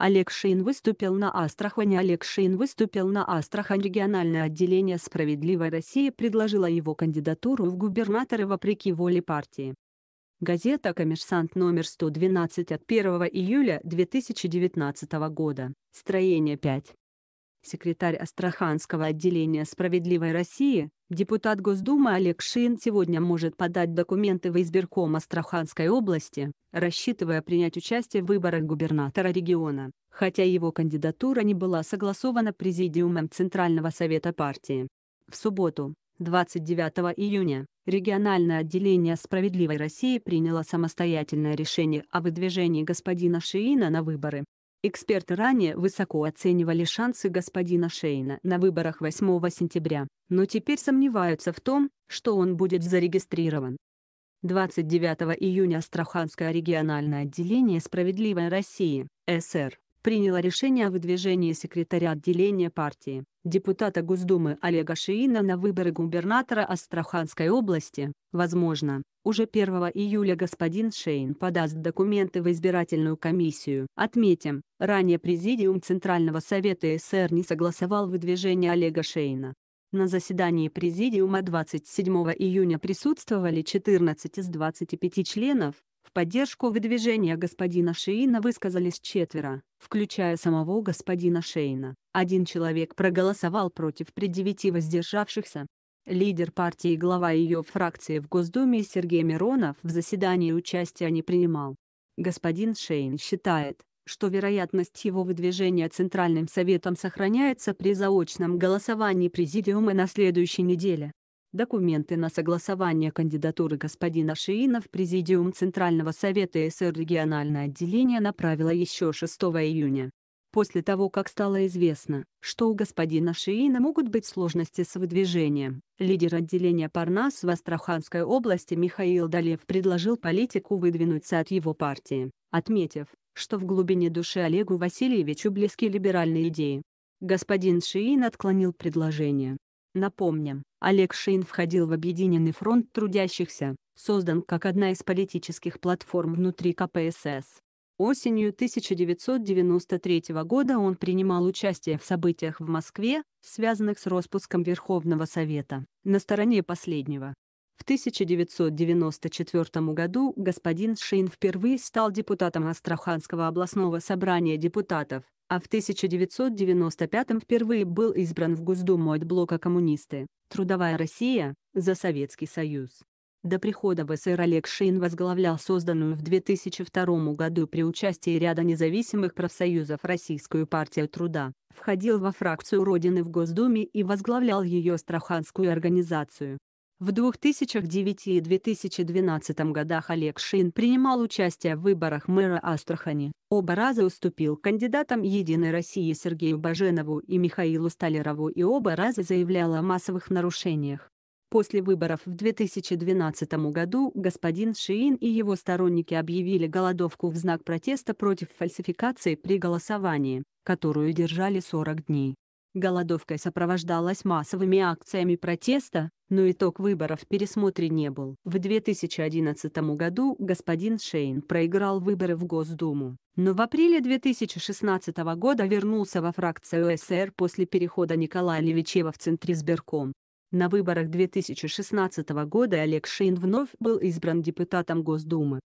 Олег Шин выступил на Астрахань. Олег Шин выступил на Астрахань. Региональное отделение «Справедливой России» предложило его кандидатуру в губернаторы вопреки воле партии. Газета «Коммерсант» номер 112 от 1 июля 2019 года, строение 5 секретарь Астраханского отделения «Справедливой России», депутат Госдумы Олег Шин сегодня может подать документы в избирком Астраханской области, рассчитывая принять участие в выборах губернатора региона, хотя его кандидатура не была согласована Президиумом Центрального совета партии. В субботу, 29 июня, региональное отделение «Справедливой России» приняло самостоятельное решение о выдвижении господина Шиина на выборы, Эксперты ранее высоко оценивали шансы господина Шейна на выборах 8 сентября, но теперь сомневаются в том, что он будет зарегистрирован. 29 июня Астраханское региональное отделение «Справедливой России» СР приняла решение о выдвижении секретаря отделения партии, депутата Госдумы Олега Шиина на выборы губернатора Астраханской области. Возможно, уже 1 июля господин Шейн подаст документы в избирательную комиссию. Отметим, ранее Президиум Центрального Совета СССР не согласовал выдвижение Олега Шейна. На заседании Президиума 27 июня присутствовали 14 из 25 членов, в поддержку выдвижения господина Шейна высказались четверо, включая самого господина Шейна. Один человек проголосовал против при девяти воздержавшихся. Лидер партии и глава ее фракции в Госдуме Сергей Миронов в заседании участия не принимал. Господин Шейн считает, что вероятность его выдвижения Центральным Советом сохраняется при заочном голосовании Президиума на следующей неделе документы на согласование кандидатуры господина Шиина в Президиум Центрального Совета СР региональное отделение направило еще 6 июня. После того, как стало известно, что у господина Шиина могут быть сложности с выдвижением, лидер отделения Парнас в Астраханской области Михаил Далев предложил политику выдвинуться от его партии, отметив, что в глубине души Олегу Васильевичу близки либеральные идеи. Господин Шиин отклонил предложение, Напомним, Олег Шейн входил в Объединенный фронт трудящихся, создан как одна из политических платформ внутри КПСС. Осенью 1993 года он принимал участие в событиях в Москве, связанных с распуском Верховного Совета, на стороне последнего. В 1994 году господин Шейн впервые стал депутатом Астраханского областного собрания депутатов, а в 1995 впервые был избран в Госдуму от блока коммунисты, Трудовая Россия, за Советский Союз. До прихода в СССР Олег Шейн возглавлял созданную в 2002 году при участии ряда независимых профсоюзов Российскую партию труда, входил во фракцию Родины в Госдуме и возглавлял ее страханскую организацию. В 2009 и 2012 годах Олег Шин принимал участие в выборах мэра Астрахани. Оба раза уступил кандидатам «Единой России» Сергею Баженову и Михаилу Сталерову и оба раза заявлял о массовых нарушениях. После выборов в 2012 году господин Шиин и его сторонники объявили голодовку в знак протеста против фальсификации при голосовании, которую держали 40 дней. Голодовка сопровождалась массовыми акциями протеста, но итог выборов в пересмотре не был. В 2011 году господин Шейн проиграл выборы в Госдуму, но в апреле 2016 года вернулся во фракцию СР после перехода Николая Левичева в центре избирком. На выборах 2016 года Олег Шейн вновь был избран депутатом Госдумы.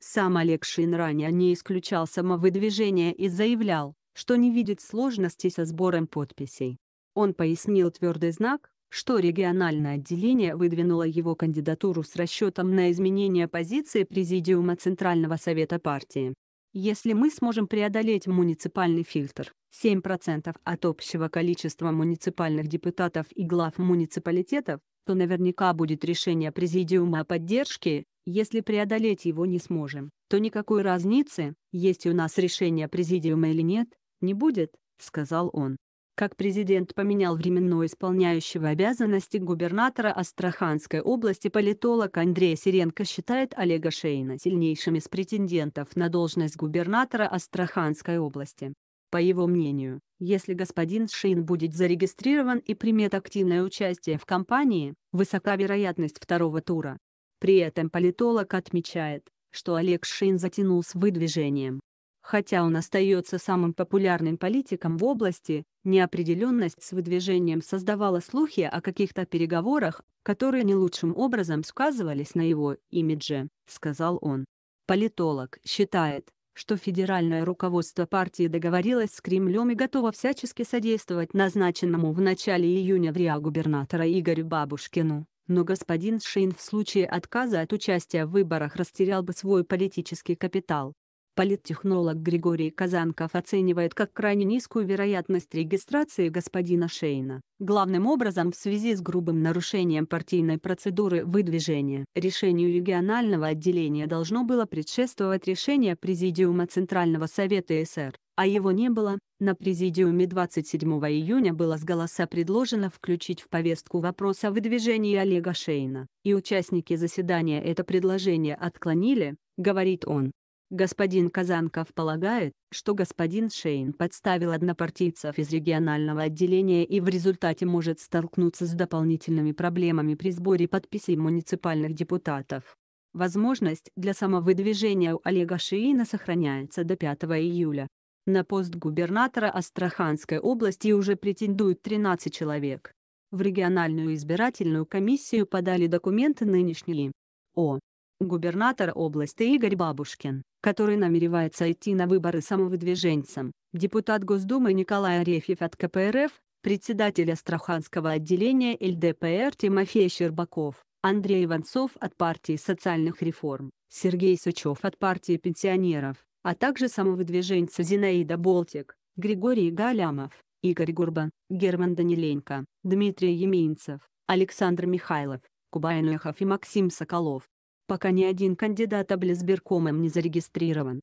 Сам Олег Шейн ранее не исключал самовыдвижение и заявлял, что не видит сложностей со сбором подписей. Он пояснил твердый знак, что региональное отделение выдвинуло его кандидатуру с расчетом на изменение позиции Президиума Центрального Совета партии. Если мы сможем преодолеть муниципальный фильтр, 7% от общего количества муниципальных депутатов и глав муниципалитетов, то наверняка будет решение Президиума о поддержке, если преодолеть его не сможем, то никакой разницы, есть у нас решение Президиума или нет, не будет», — сказал он. Как президент поменял временно исполняющего обязанности губернатора Астраханской области, политолог Андрей Сиренко считает Олега Шейна сильнейшим из претендентов на должность губернатора Астраханской области. По его мнению, если господин Шейн будет зарегистрирован и примет активное участие в кампании, высока вероятность второго тура. При этом политолог отмечает, что Олег Шейн затянул с выдвижением, Хотя он остается самым популярным политиком в области, неопределенность с выдвижением создавала слухи о каких-то переговорах, которые не лучшим образом сказывались на его имидже, сказал он. Политолог считает, что федеральное руководство партии договорилось с Кремлем и готово всячески содействовать назначенному в начале июня в Риа губернатора Игорю Бабушкину, но господин Шейн в случае отказа от участия в выборах растерял бы свой политический капитал. Политтехнолог Григорий Казанков оценивает как крайне низкую вероятность регистрации господина Шейна, главным образом в связи с грубым нарушением партийной процедуры выдвижения. Решению регионального отделения должно было предшествовать решение Президиума Центрального Совета СР, а его не было. На Президиуме 27 июня было с голоса предложено включить в повестку вопрос о выдвижении Олега Шейна, и участники заседания это предложение отклонили, говорит он. Господин Казанков полагает, что господин Шейн подставил однопартийцев из регионального отделения и в результате может столкнуться с дополнительными проблемами при сборе подписей муниципальных депутатов. Возможность для самовыдвижения у Олега Шейна сохраняется до 5 июля. На пост губернатора Астраханской области уже претендуют 13 человек. В региональную избирательную комиссию подали документы нынешние. О губернатор области Игорь Бабушкин, который намеревается идти на выборы самовыдвиженцем, депутат Госдумы Николай Арефьев от КПРФ, председатель Астраханского отделения ЛДПР Тимофей Щербаков, Андрей Иванцов от партии социальных реформ, Сергей Сучев от партии пенсионеров, а также самовыдвиженцы Зинаида Болтик, Григорий Галямов, Игорь Гурбан, Герман Даниленко, Дмитрий Еминцев, Александр Михайлов, Кубайнехов и Максим Соколов пока ни один кандидат облизбиркомом не зарегистрирован.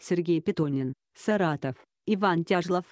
Сергей Питонин, Саратов, Иван Тяжлов,